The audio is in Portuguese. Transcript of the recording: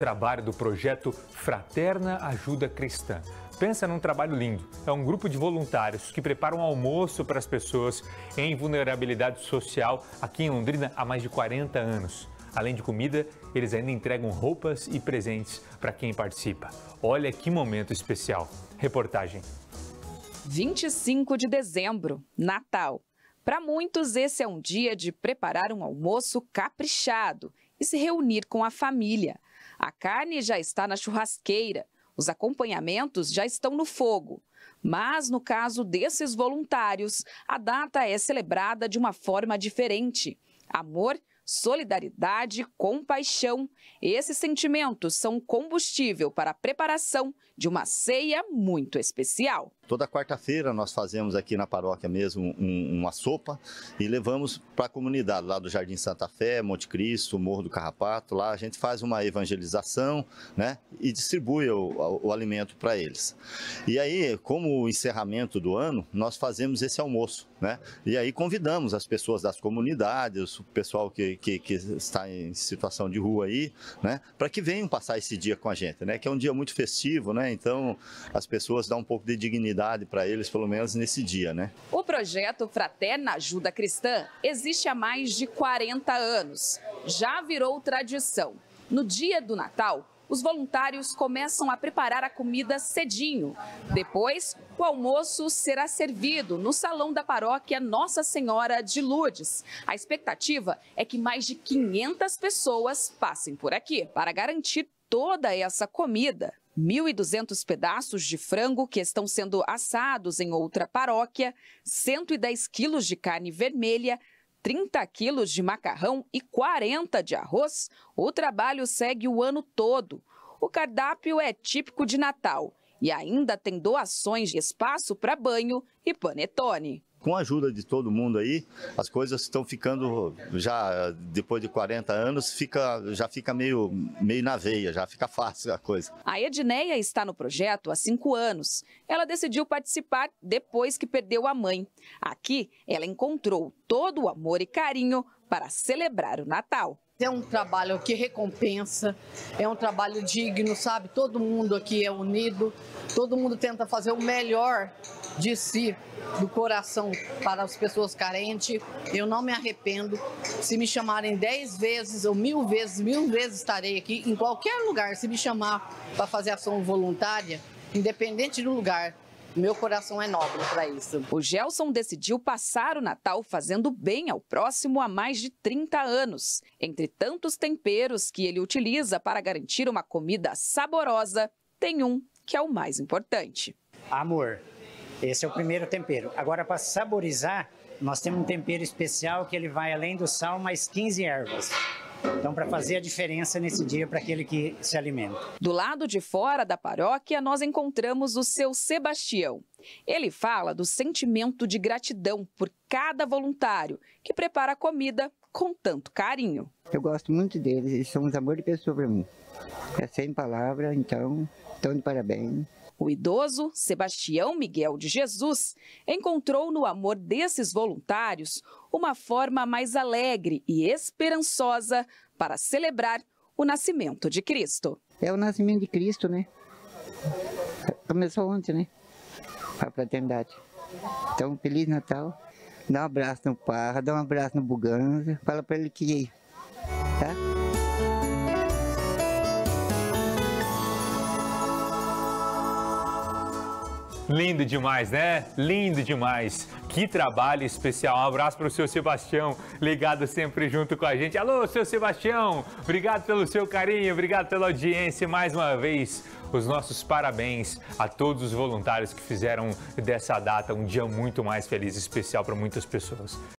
Trabalho do projeto Fraterna Ajuda Cristã. Pensa num trabalho lindo. É um grupo de voluntários que preparam um almoço para as pessoas em vulnerabilidade social aqui em Londrina há mais de 40 anos. Além de comida, eles ainda entregam roupas e presentes para quem participa. Olha que momento especial. Reportagem. 25 de dezembro, Natal. Para muitos, esse é um dia de preparar um almoço caprichado e se reunir com a família. A carne já está na churrasqueira, os acompanhamentos já estão no fogo. Mas no caso desses voluntários, a data é celebrada de uma forma diferente. Amor solidariedade compaixão. Esses sentimentos são combustível para a preparação de uma ceia muito especial. Toda quarta-feira nós fazemos aqui na paróquia mesmo um, uma sopa e levamos para a comunidade lá do Jardim Santa Fé, Monte Cristo, Morro do Carrapato. Lá a gente faz uma evangelização né, e distribui o, o, o alimento para eles. E aí, como o encerramento do ano, nós fazemos esse almoço. Né? E aí convidamos as pessoas das comunidades, o pessoal que, que, que está em situação de rua aí, né? Para que venham passar esse dia com a gente, né? Que é um dia muito festivo, né? Então as pessoas dão um pouco de dignidade para eles, pelo menos nesse dia, né? O projeto Fraterna Ajuda Cristã existe há mais de 40 anos. Já virou tradição. No dia do Natal, os voluntários começam a preparar a comida cedinho. Depois, o almoço será servido no salão da paróquia Nossa Senhora de Lourdes. A expectativa é que mais de 500 pessoas passem por aqui para garantir toda essa comida. 1.200 pedaços de frango que estão sendo assados em outra paróquia, 110 quilos de carne vermelha, 30 quilos de macarrão e 40 de arroz, o trabalho segue o ano todo. O cardápio é típico de Natal e ainda tem doações de espaço para banho e panetone com a ajuda de todo mundo aí, as coisas estão ficando já depois de 40 anos, fica já fica meio meio na veia, já fica fácil a coisa. A Edneia está no projeto há cinco anos. Ela decidiu participar depois que perdeu a mãe. Aqui, ela encontrou todo o amor e carinho para celebrar o Natal. É um trabalho que recompensa, é um trabalho digno, sabe? Todo mundo aqui é unido, todo mundo tenta fazer o melhor de si, do coração, para as pessoas carentes. Eu não me arrependo. Se me chamarem dez vezes ou mil vezes, mil vezes estarei aqui, em qualquer lugar. Se me chamar para fazer ação voluntária, independente do lugar, meu coração é nobre para isso. O Gelson decidiu passar o Natal fazendo bem ao próximo há mais de 30 anos. Entre tantos temperos que ele utiliza para garantir uma comida saborosa, tem um que é o mais importante. Amor. Esse é o primeiro tempero. Agora, para saborizar, nós temos um tempero especial que ele vai além do sal, mais 15 ervas. Então, para fazer a diferença nesse dia para aquele que se alimenta. Do lado de fora da paróquia, nós encontramos o seu Sebastião. Ele fala do sentimento de gratidão por cada voluntário que prepara a comida com tanto carinho. Eu gosto muito deles, eles são os amor de pessoa para mim. É sem palavra, então, estão de parabéns. O idoso Sebastião Miguel de Jesus encontrou no amor desses voluntários uma forma mais alegre e esperançosa para celebrar o nascimento de Cristo. É o nascimento de Cristo, né? Começou ontem, né? A fraternidade. Então, Feliz Natal Dá um abraço no Parra, dá um abraço no Buganza, fala para ele que tá? Lindo demais, né? Lindo demais. Que trabalho especial. Um abraço para o seu Sebastião, ligado sempre junto com a gente. Alô, seu Sebastião, obrigado pelo seu carinho, obrigado pela audiência. Mais uma vez, os nossos parabéns a todos os voluntários que fizeram dessa data um dia muito mais feliz e especial para muitas pessoas.